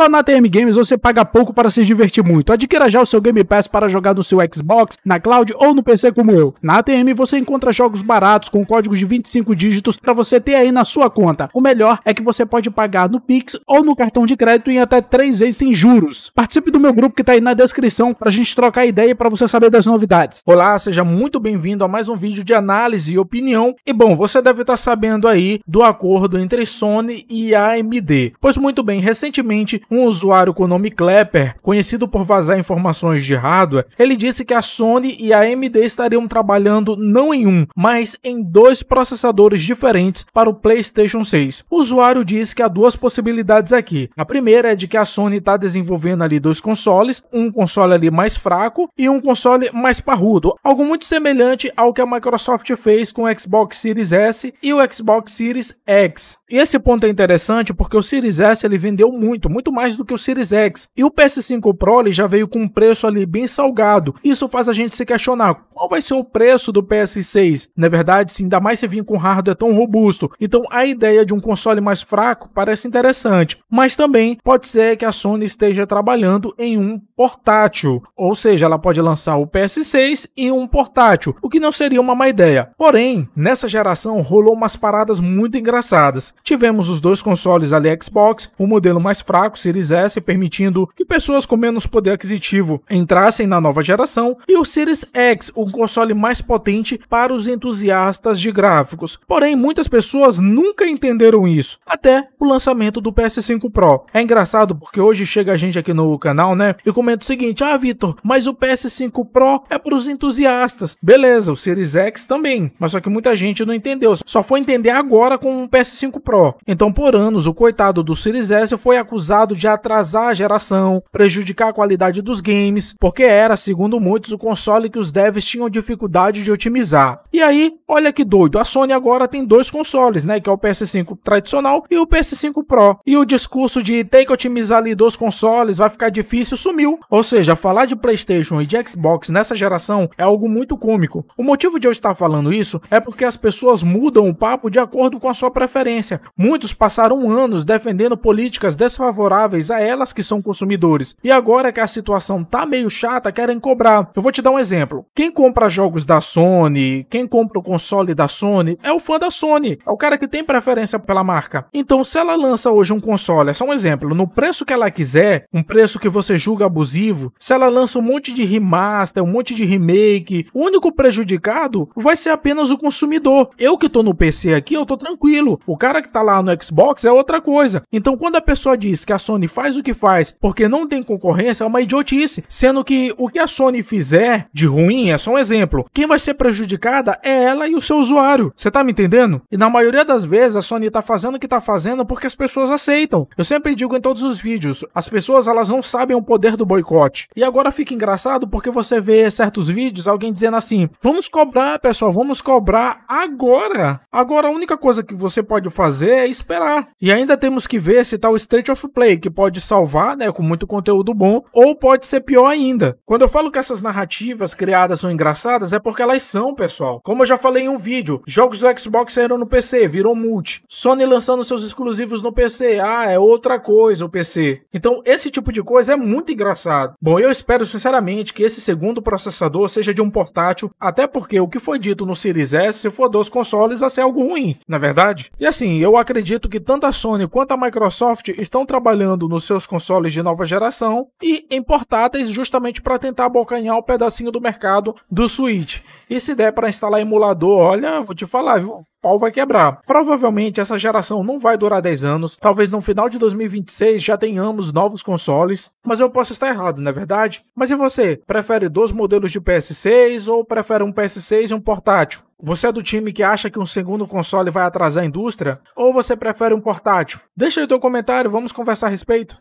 Só na TM Games você paga pouco para se divertir muito. Adquira já o seu Game Pass para jogar no seu Xbox, na cloud ou no PC como eu. Na ATM você encontra jogos baratos com códigos de 25 dígitos para você ter aí na sua conta. O melhor é que você pode pagar no Pix ou no cartão de crédito em até 3 vezes sem juros. Participe do meu grupo que está aí na descrição para a gente trocar ideia e para você saber das novidades. Olá, seja muito bem-vindo a mais um vídeo de análise e opinião. E bom, você deve estar tá sabendo aí do acordo entre Sony e AMD. Pois muito bem, recentemente um usuário com o nome Klepper, conhecido por vazar informações de hardware, ele disse que a Sony e a AMD estariam trabalhando não em um, mas em dois processadores diferentes para o PlayStation 6. O usuário diz que há duas possibilidades aqui. A primeira é de que a Sony está desenvolvendo ali dois consoles, um console ali mais fraco e um console mais parrudo, algo muito semelhante ao que a Microsoft fez com o Xbox Series S e o Xbox Series X. E esse ponto é interessante porque o Series S ele vendeu muito, muito mais mais do que o Series X. E o PS5 Pro ele já veio com um preço ali bem salgado. Isso faz a gente se questionar qual vai ser o preço do PS6. Na verdade, se ainda mais se vir com hardware tão robusto. Então a ideia de um console mais fraco parece interessante, mas também pode ser que a Sony esteja trabalhando em um portátil, ou seja, ela pode lançar o PS6 e um portátil, o que não seria uma má ideia. Porém, nessa geração rolou umas paradas muito engraçadas. Tivemos os dois consoles ali Xbox, o modelo mais fraco Xbox Series S, permitindo que pessoas com menos poder aquisitivo entrassem na nova geração, e o Series X, o console mais potente para os entusiastas de gráficos. Porém, muitas pessoas nunca entenderam isso, até o lançamento do PS5 Pro. É engraçado porque hoje chega a gente aqui no canal, né, e comenta o seguinte: "Ah, Vitor, mas o PS5 Pro é para os entusiastas". Beleza, o Series X também, mas só que muita gente não entendeu, só foi entender agora com o PS5 Pro. Então, por anos, o coitado do Series S foi acusado acusado de atrasar a geração, prejudicar a qualidade dos games, porque era, segundo muitos, o console que os devs tinham dificuldade de otimizar. E aí, olha que doido, a Sony agora tem dois consoles, né, que é o PS5 tradicional e o PS5 Pro. E o discurso de ter que otimizar ali dois consoles, vai ficar difícil, sumiu. Ou seja, falar de PlayStation e de Xbox nessa geração é algo muito cômico. O motivo de eu estar falando isso é porque as pessoas mudam o papo de acordo com a sua preferência. Muitos passaram anos defendendo políticas desfavoráveis favoráveis a elas que são consumidores. E agora que a situação tá meio chata, querem cobrar. Eu vou te dar um exemplo. Quem compra jogos da Sony, quem compra o console da Sony, é o fã da Sony, é o cara que tem preferência pela marca. Então, se ela lança hoje um console, é só um exemplo, no preço que ela quiser, um preço que você julga abusivo, se ela lança um monte de remaster, um monte de remake, o único prejudicado vai ser apenas o consumidor. Eu que tô no PC aqui, eu tô tranquilo. O cara que tá lá no Xbox é outra coisa. Então, quando a pessoa diz que a Sony Sony faz o que faz porque não tem concorrência é uma idiotice, sendo que o que a Sony fizer de ruim é só um exemplo. Quem vai ser prejudicada é ela e o seu usuário. Você tá me entendendo? E na maioria das vezes a Sony tá fazendo o que tá fazendo porque as pessoas aceitam. Eu sempre digo em todos os vídeos, as pessoas elas não sabem o poder do boicote. E agora fica engraçado porque você vê certos vídeos alguém dizendo assim: "Vamos cobrar, pessoal, vamos cobrar agora". Agora a única coisa que você pode fazer é esperar. E ainda temos que ver se tá o state of play que pode salvar, né, com muito conteúdo bom, ou pode ser pior ainda. Quando eu falo que essas narrativas criadas são engraçadas, é porque elas são, pessoal. Como eu já falei em um vídeo, jogos do Xbox saíram no PC, virou multi. Sony lançando seus exclusivos no PC, ah, é outra coisa o PC. Então, esse tipo de coisa é muito engraçado. Bom, eu espero sinceramente que esse segundo processador seja de um portátil, até porque o que foi dito no Series S, se for dos consoles, vai ser algo ruim, na é verdade? E assim, eu acredito que tanto a Sony quanto a Microsoft estão trabalhando trabalhando nos seus consoles de nova geração e em portáteis justamente para tentar abocanhar o um pedacinho do mercado do Switch. E se der para instalar emulador, olha, vou te falar, viu? pau vai quebrar. Provavelmente essa geração não vai durar 10 anos, talvez no final de 2026 já tenhamos novos consoles, mas eu posso estar errado, não é verdade? Mas e você, prefere dois modelos de PS6 ou prefere um PS6 e um portátil? Você é do time que acha que um segundo console vai atrasar a indústria? Ou você prefere um portátil? Deixa aí o teu comentário, vamos conversar a respeito.